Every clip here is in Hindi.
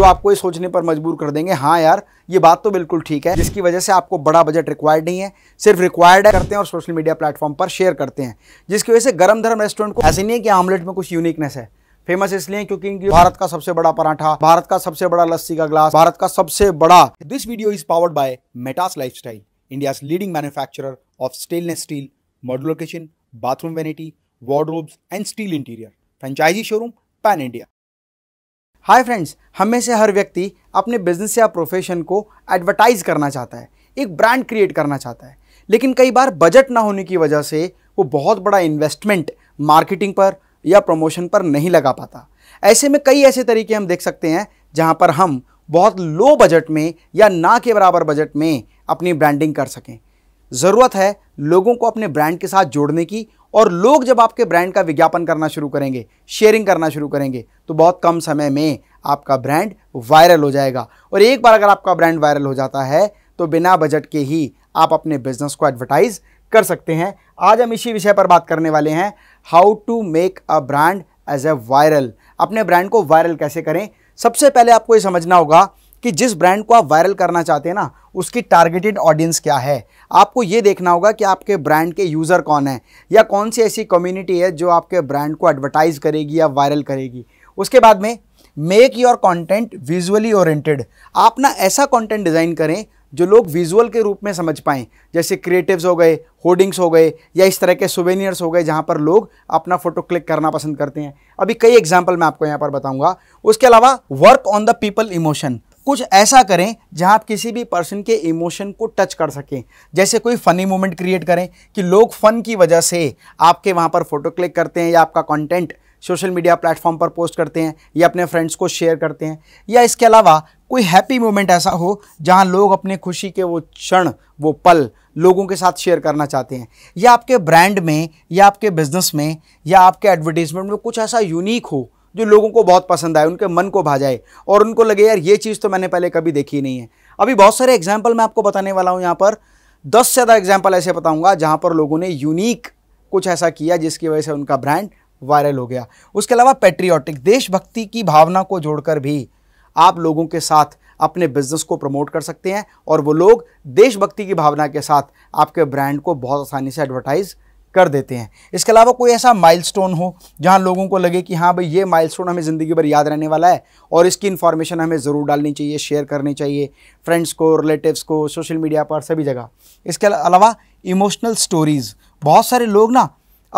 जो आपको ये सोचने पर मजबूर कर देंगे हाँ यार ये बात तो बिल्कुल ठीक है जिसकी वजह से आपको बड़ा बजट रिक्वायर्ड नहीं है सिर्फ रिक्वायर्ड है करते हैं और सोशल मीडिया प्लेटफॉर्म पर शेयर करते हैं जिसकी वजह से गर्म धर्म रेस्टोरेंट को ऐसे नहीं है कि आमलेट में कुछ यूनिकनेस है फेमस इसलिए क्योंकि भारत का सबसे बड़ा पराठा भारत का सबसे बड़ा लस्सी का ग्लास भारत का सबसे बड़ा this video is powered by Metas lifestyle India leading manufacture of stainless steel modular kitchen bathroom vanity wardrobes and steel interior franchise showroom pan India hi friends हमें से हर व्यक्ति अपने बिजनेस या प्रोफेशन को एडवर्टाइज करना चाहता है एक ब्रांड क्रिएट करना चाहता है लेकिन कई बार बजट ना होने की वजह से वो बहुत बड़ा इन्वेस्टमेंट मार्केटिंग पर या प्रमोशन पर नहीं लगा पाता ऐसे में कई ऐसे तरीके हम देख सकते हैं जहाँ पर हम बहुत लो बजट में या ना के बराबर बजट में अपनी ब्रांडिंग कर सकें ज़रूरत है लोगों को अपने ब्रांड के साथ जोड़ने की और लोग जब आपके ब्रांड का विज्ञापन करना शुरू करेंगे शेयरिंग करना शुरू करेंगे तो बहुत कम समय में आपका ब्रांड वायरल हो जाएगा और एक बार अगर आपका ब्रांड वायरल हो जाता है तो बिना बजट के ही आप अपने बिजनेस को एडवर्टाइज कर सकते हैं आज हम इसी विषय पर बात करने वाले हैं how to make a brand as a viral अपने ब्रांड को वायरल कैसे करें सबसे पहले आपको ये समझना होगा कि जिस ब्रांड को आप वायरल करना चाहते हैं ना उसकी टारगेटेड ऑडियंस क्या है आपको ये देखना होगा कि आपके ब्रांड के यूज़र कौन है या कौन सी ऐसी कम्युनिटी है जो आपके ब्रांड को एडवर्टाइज़ करेगी या वायरल करेगी उसके बाद में make your content visually oriented आप ना ऐसा कंटेंट डिज़ाइन करें जो लोग विजुअल के रूप में समझ पाएँ जैसे क्रिएटिव्स हो गए होर्डिंग्स हो गए या इस तरह के सुवेनियर्स हो गए जहाँ पर लोग अपना फ़ोटो क्लिक करना पसंद करते हैं अभी कई एग्जाम्पल मैं आपको यहाँ पर बताऊँगा उसके अलावा work on the people emotion कुछ ऐसा करें जहां आप किसी भी पर्सन के इमोशन को टच कर सकें जैसे कोई फ़नी मोमेंट क्रिएट करें कि लोग फ़न की वजह से आपके वहां पर फ़ोटो क्लिक करते हैं या आपका कंटेंट सोशल मीडिया प्लेटफॉर्म पर पोस्ट करते हैं या अपने फ्रेंड्स को शेयर करते हैं या इसके अलावा कोई हैप्पी मोमेंट ऐसा हो जहां लोग अपने खुशी के वो क्षण वो पल लोगों के साथ शेयर करना चाहते हैं या आपके ब्रांड में या आपके बिजनेस में या आपके एडवर्टीजमेंट में कुछ ऐसा यूनिक हो जो लोगों को बहुत पसंद आए उनके मन को भा जाए और उनको लगे यार ये चीज़ तो मैंने पहले कभी देखी नहीं है अभी बहुत सारे एग्जाम्पल मैं आपको बताने वाला हूँ यहाँ पर दस से ज़्यादा एग्जाम्पल ऐसे बताऊँगा जहाँ पर लोगों ने यूनिक कुछ ऐसा किया जिसकी वजह से उनका ब्रांड वायरल हो गया उसके अलावा पेट्रियाटिक देशभक्ति की भावना को जोड़कर भी आप लोगों के साथ अपने बिजनेस को प्रमोट कर सकते हैं और वो लोग देशभक्ति की भावना के साथ आपके ब्रांड को बहुत आसानी से एडवर्टाइज़ कर देते हैं इसके अलावा कोई ऐसा माइलस्टोन हो जहां लोगों को लगे कि हाँ भाई ये माइलस्टोन हमें ज़िंदगी भर याद रहने वाला है और इसकी इन्फॉर्मेशन हमें ज़रूर डालनी चाहिए शेयर करनी चाहिए फ्रेंड्स को रिलेटिव्स को सोशल मीडिया पर सभी जगह इसके अलावा इमोशनल स्टोरीज़ बहुत सारे लोग ना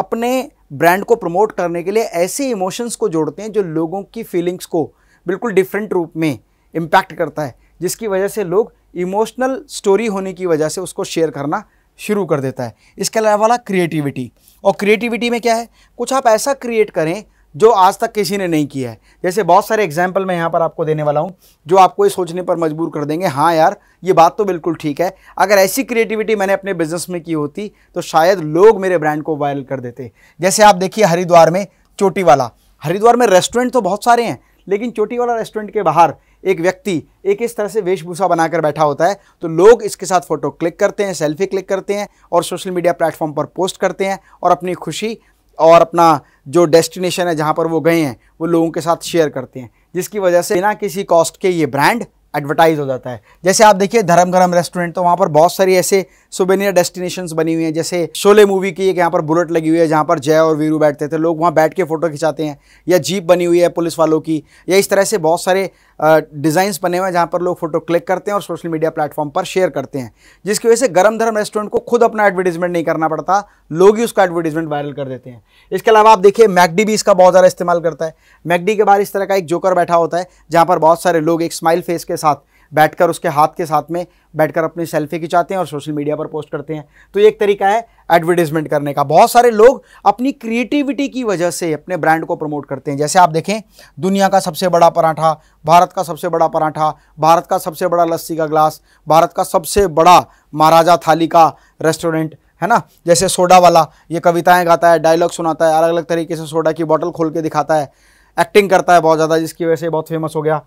अपने ब्रांड को प्रमोट करने के लिए ऐसे इमोशंस को जोड़ते हैं जो लोगों की फीलिंग्स को बिल्कुल डिफरेंट रूप में इम्पैक्ट करता है जिसकी वजह से लोग इमोशनल स्टोरी होने की वजह से उसको शेयर करना शुरू कर देता है इसके अलावा वाला क्रिएटिविटी और क्रिएटिविटी में क्या है कुछ आप ऐसा क्रिएट करें जो आज तक किसी ने नहीं किया है जैसे बहुत सारे एग्जाम्पल मैं यहाँ पर आपको देने वाला हूँ जो आपको ये सोचने पर मजबूर कर देंगे हाँ यार ये बात तो बिल्कुल ठीक है अगर ऐसी क्रिएटिविटी मैंने अपने बिजनेस में की होती तो शायद लोग मेरे ब्रांड को वायरल कर देते जैसे आप देखिए हरिद्वार में चोटी वाला हरिद्वार में रेस्टोरेंट तो बहुत सारे हैं लेकिन चोटी वाला रेस्टोरेंट के बाहर एक व्यक्ति एक इस तरह से वेशभूषा बनाकर बैठा होता है तो लोग इसके साथ फ़ोटो क्लिक करते हैं सेल्फी क्लिक करते हैं और सोशल मीडिया प्लेटफॉर्म पर पोस्ट करते हैं और अपनी खुशी और अपना जो डेस्टिनेशन है जहाँ पर वो गए हैं वो लोगों के साथ शेयर करते हैं जिसकी वजह से बिना किसी कॉस्ट के ये ब्रांड एडवर्टाइज हो जाता है जैसे आप देखिए धर्म गरम रेस्टोरेंट तो वहाँ पर बहुत सारी ऐसे सुबेनियर डेस्टिनेशंस बनी हुई हैं जैसे शोले मूवी की एक यहाँ पर बुलेट लगी हुई है जहाँ पर जय और वीरू बैठते थे लोग वहाँ बैठ के फ़ोटो खिंचाते हैं या जीप बनी हुई है पुलिस वालों की या इस तरह से बहुत सारे डिज़ाइंस बने हुए हैं जहाँ पर लोग फ़ोटो क्लिक करते हैं और सोशल मीडिया प्लेटफॉर्म पर शेयर करते हैं जिसकी वजह से गर्म धर्म रेस्टोरेंट को खुद अपना एडवर्टीजमेंट नहीं करना पड़ता लोग ही उसका एडवर्टीजमेंट वायरल कर देते हैं इसके अलावा आप देखिए मैगडी भी इसका बहुत ज़्यादा इस्तेमाल करता है मैगडी के बाहर इस तरह का एक जोकर बैठा होता है जहाँ पर बहुत सारे लोग एक स्माइल फेस के साथ बैठकर उसके हाथ के साथ में बैठकर अपनी सेल्फी खिंचाते हैं और सोशल मीडिया पर पोस्ट करते हैं तो ये एक तरीका है एडवर्टीजमेंट करने का बहुत सारे लोग अपनी क्रिएटिविटी की वजह से अपने ब्रांड को प्रमोट करते हैं जैसे आप देखें दुनिया का सबसे बड़ा पराठा भारत का सबसे बड़ा पराठा भारत का सबसे बड़ा लस्सी का ग्लास भारत का सबसे बड़ा महाराजा थाली का रेस्टोरेंट है ना जैसे सोडा वाला ये कविताएं गाता है डायलॉग सुनाता है अलग अलग तरीके से सोडा की बॉटल खोल के दिखाता है एक्टिंग करता है बहुत ज़्यादा जिसकी वजह से बहुत फेमस हो गया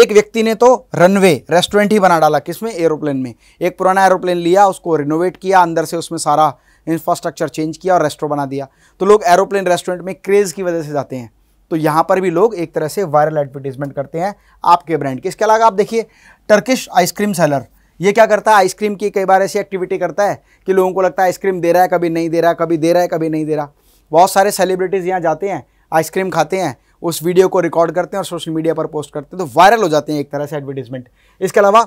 एक व्यक्ति ने तो रनवे रेस्टोरेंट ही बना डाला किसमें एरोप्लेन में एक पुराना एरोप्लेन लिया उसको रिनोवेट किया अंदर से उसमें सारा इंफ्रास्ट्रक्चर चेंज किया और रेस्टोरेंट बना दिया तो लोग एरोप्लेन रेस्टोरेंट में क्रेज़ की वजह से जाते हैं तो यहाँ पर भी लोग एक तरह से वायरल एडवर्टीजमेंट करते हैं आपके ब्रांड के इसके अलावा आप देखिए टर्किश आइसक्रीम सेलर ये क्या करता है आइसक्रीम की कई बार ऐसी एक्टिविटी करता है कि लोगों को लगता है आइसक्रीम दे रहा है कभी नहीं दे रहा है कभी दे रहा है कभी नहीं दे रहा बहुत सारे सेलिब्रिटीज़ यहाँ जाते हैं आइसक्रीम खाते हैं उस वीडियो को रिकॉर्ड करते हैं और सोशल मीडिया पर पोस्ट करते हैं तो वायरल हो जाते हैं एक तरह से एडवर्टीजमेंट इसके अलावा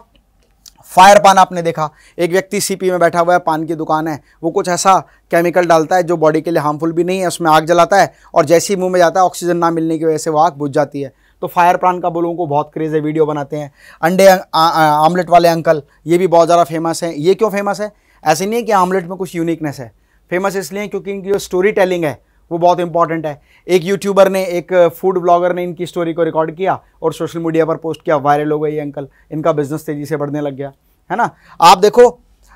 फायर पान आपने देखा एक व्यक्ति सीपी में बैठा हुआ है पान की दुकान है वो कुछ ऐसा केमिकल डालता है जो बॉडी के लिए हार्मफुल भी नहीं है उसमें आग जलाता है और जैसे ही मुंह में जाता है ऑक्सीजन ना मिलने की वजह से वो आग बुझ जाती है तो फायर पान का लोगों को बहुत क्रेज़ है वीडियो बनाते हैं अंडे आमलेट वाले अंकल ये भी बहुत ज़्यादा फेमस है ये क्यों फेमस है ऐसे नहीं है कि आमलेट में कुछ यूनिकनेस है फेमस इसलिए क्योंकि इनकी जो स्टोरी टेलिंग है वो बहुत इंपॉर्टेंट है एक यूट्यूबर ने एक फूड uh, ब्लॉगर ने इनकी स्टोरी को रिकॉर्ड किया और सोशल मीडिया पर पोस्ट किया वायरल हो गई अंकल इनका बिजनेस तेज़ी से बढ़ने लग गया है ना आप देखो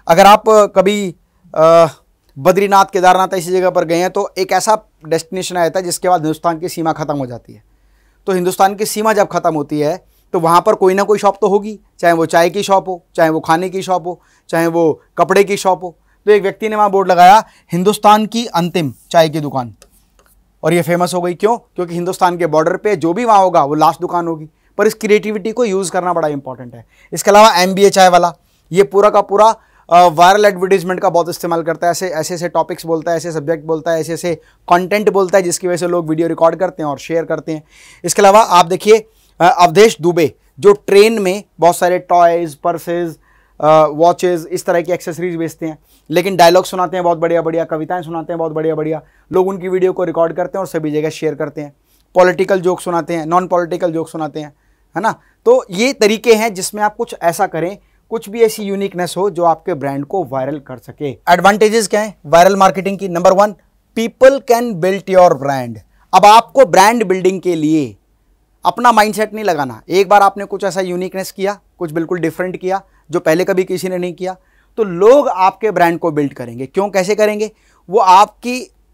अगर आप uh, कभी uh, बद्रीनाथ केदारनाथ ऐसी जगह पर गए हैं तो एक ऐसा डेस्टिनेशन आया था जिसके बाद हिंदुस्तान की सीमा ख़त्म हो जाती है तो हिंदुस्तान की सीमा जब ख़त्म होती है तो वहाँ पर कोई ना कोई शॉप तो होगी चाहे वो चाय की शॉप हो चाहे वो खाने की शॉप हो चाहे वो कपड़े की शॉप हो तो एक व्यक्ति ने वहाँ बोर्ड लगाया हिंदुस्तान की अंतिम चाय की दुकान और ये फेमस हो गई क्यों क्योंकि हिंदुस्तान के बॉर्डर पे जो भी वहाँ होगा वो लास्ट दुकान होगी पर इस क्रिएटिविटी को यूज़ करना बड़ा इंपॉर्टेंट है इसके अलावा एम चाय वाला ये पूरा का पूरा वायरल एडवर्टीजमेंट का बहुत इस्तेमाल करता है ऐसे ऐसे ऐसे टॉपिक्स बोलता है ऐसे सब्जेक्ट बोलता है ऐसे ऐसे कंटेंट बोलता है जिसकी वजह से लोग वीडियो रिकॉर्ड करते हैं और शेयर करते हैं इसके अलावा आप देखिए अवधेश दुबे जो ट्रेन में बहुत सारे टॉयज पर्सेज वॉचेज़ इस तरह की एक्सेसरीज बेचते हैं लेकिन डायलॉग सुनाते हैं बहुत बढ़िया बढ़िया कविताएं सुनाते हैं बहुत बढ़िया बढ़िया लोग उनकी वीडियो को रिकॉर्ड करते हैं और सभी जगह शेयर करते हैं पॉलिटिकल जोक सुनाते हैं नॉन पॉलिटिकल जोक सुनाते हैं है ना तो ये तरीके हैं जिसमें आप कुछ ऐसा करें कुछ भी ऐसी यूनिकनेस हो जो आपके ब्रांड को वायरल कर सके एडवांटेजेस क्या है वायरल मार्केटिंग की number one people can built your brand अब आपको ब्रांड बिल्डिंग के लिए अपना माइंडसेट नहीं लगाना एक बार आपने कुछ ऐसा यूनिकनेस किया कुछ बिल्कुल डिफरेंट किया जो पहले कभी किसी ने नहीं किया तो लोग आपके ब्रांड को बिल्ड करेंगे क्यों कैसे करेंगे वो आपकी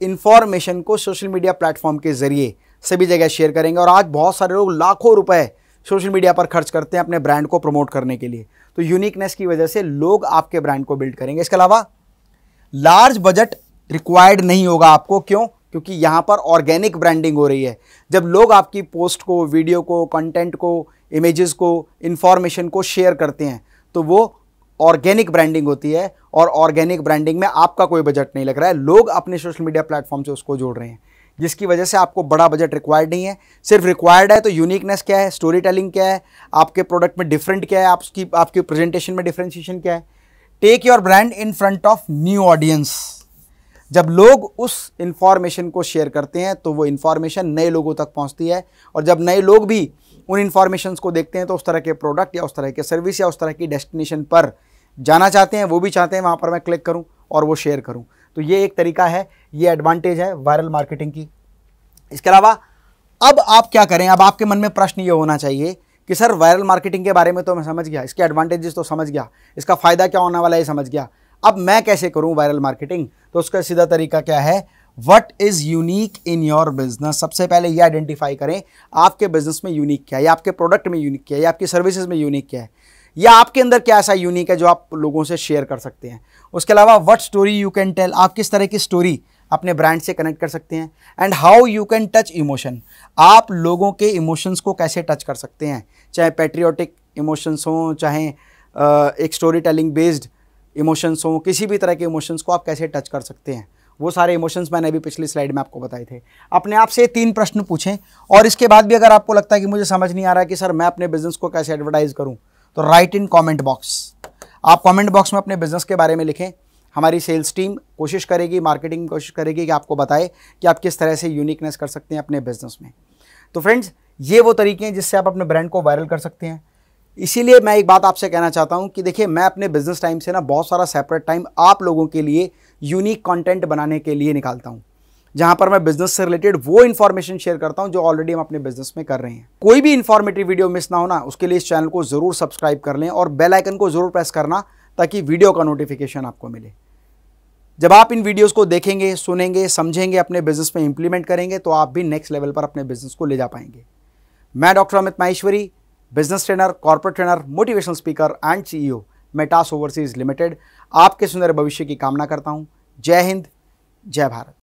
इन्फॉर्मेशन को सोशल मीडिया प्लेटफॉर्म के ज़रिए सभी जगह शेयर करेंगे और आज बहुत सारे लोग लाखों रुपए सोशल मीडिया पर खर्च करते हैं अपने ब्रांड को प्रमोट करने के लिए तो यूनिकनेस की वजह से लोग आपके ब्रांड को बिल्ड करेंगे इसके अलावा लार्ज बजट रिक्वायर्ड नहीं होगा आपको क्यों क्योंकि यहाँ पर ऑर्गेनिक ब्रांडिंग हो रही है जब लोग आपकी पोस्ट को वीडियो को कंटेंट को इमेजेस को इन्फॉर्मेशन को शेयर करते हैं तो वो ऑर्गेनिक ब्रांडिंग होती है और ऑर्गेनिक ब्रांडिंग में आपका कोई बजट नहीं लग रहा है लोग अपने सोशल मीडिया प्लेटफॉर्म से उसको जोड़ रहे हैं जिसकी वजह से आपको बड़ा बजट रिक्वायर्ड नहीं है सिर्फ रिक्वायर्ड है तो यूनिकनेस क्या है स्टोरी टेलिंग क्या है आपके प्रोडक्ट में डिफरेंट क्या है आपकी आपकी प्रेजेंटेशन में डिफ्रेंशिएशन क्या है take your brand in front of new audience जब लोग उस इन्फॉर्मेशन को शेयर करते हैं तो वो इन्फॉर्मेशन नए लोगों तक पहुंचती है और जब नए लोग भी उन इन्फॉर्मेशन को देखते हैं तो उस तरह के प्रोडक्ट या उस तरह के सर्विस या उस तरह की डेस्टिनेशन पर जाना चाहते हैं वो भी चाहते हैं वहाँ पर मैं क्लिक करूँ और वो शेयर करूँ तो ये एक तरीका है ये एडवांटेज है वायरल मार्केटिंग की इसके अलावा अब आप क्या करें अब आपके मन में प्रश्न ये होना चाहिए कि सर वायरल मार्केटिंग के बारे में तो मैं समझ गया इसके एडवांटेजेस तो समझ गया इसका फ़ायदा क्या होने वाला है समझ गया अब मैं कैसे करूं वायरल मार्केटिंग तो उसका सीधा तरीका क्या है what is unique in your business सबसे पहले ये आइडेंटिफाई करें आपके बिजनेस में यूनिक क्या है या आपके प्रोडक्ट में यूनिक क्या है या आपकी सर्विसेज में यूनिक क्या है या आपके अंदर क्या ऐसा यूनिक है जो आप लोगों से शेयर कर सकते हैं उसके अलावा what story you can tell आप किस तरह की स्टोरी अपने ब्रांड से कनेक्ट कर सकते हैं and how you can touch emotion आप लोगों के इमोशंस को कैसे टच कर सकते हैं चाहे पेट्रियाटिक इमोशंस हों चाहे एक स्टोरी टेलिंग बेस्ड इमोशंस हों किसी भी तरह के इमोशंस को आप कैसे टच कर सकते हैं वो सारे इमोशंस मैंने अभी पिछली स्लाइड में आपको बताए थे अपने आप से तीन प्रश्न पूछें और इसके बाद भी अगर आपको लगता है कि मुझे समझ नहीं आ रहा है कि सर मैं अपने बिजनेस को कैसे एडवर्टाइज़ करूँ तो राइट इन कॉमेंट बॉक्स आप कॉमेंट बॉक्स में अपने बिजनेस के बारे में लिखें हमारी सेल्स टीम कोशिश करेगी मार्केटिंग कोशिश करेगी कि आपको बताए कि आप किस तरह से यूनिकनेस कर सकते हैं अपने बिजनेस में तो फ्रेंड्स ये वो तरीके हैं जिससे आप अपने ब्रांड को वायरल कर सकते हैं इसीलिए मैं एक बात आपसे कहना चाहता हूँ कि देखिए मैं अपने बिजनेस टाइम से ना बहुत सारा सेपरेट टाइम आप लोगों के लिए यूनिक कंटेंट बनाने के लिए निकालता हूँ जहाँ पर मैं बिजनेस से रिलेटेड वो इन्फॉर्मेशन शेयर करता हूँ जो ऑलरेडी हम अपने बिजनेस में कर रहे हैं कोई भी इन्फॉर्मेटिव वीडियो मिस ना हो ना उसके लिए इस चैनल को ज़रूर सब्सक्राइब कर लें और बेल आइकन को ज़रूर प्रेस करना ताकि वीडियो का नोटिफिकेशन आपको मिले जब आप इन वीडियोस को देखेंगे सुनेंगे समझेंगे अपने बिजनेस में इंप्लीमेंट करेंगे तो आप भी नेक्स्ट लेवल पर अपने बिजनेस को ले जा पाएंगे मैं doctor Amit Maheshwari business trainer corporate trainer motivational speaker and CEO Metas overseas limited आपके सुंदर भविष्य की कामना करता हूँ जय हिंद जय भारत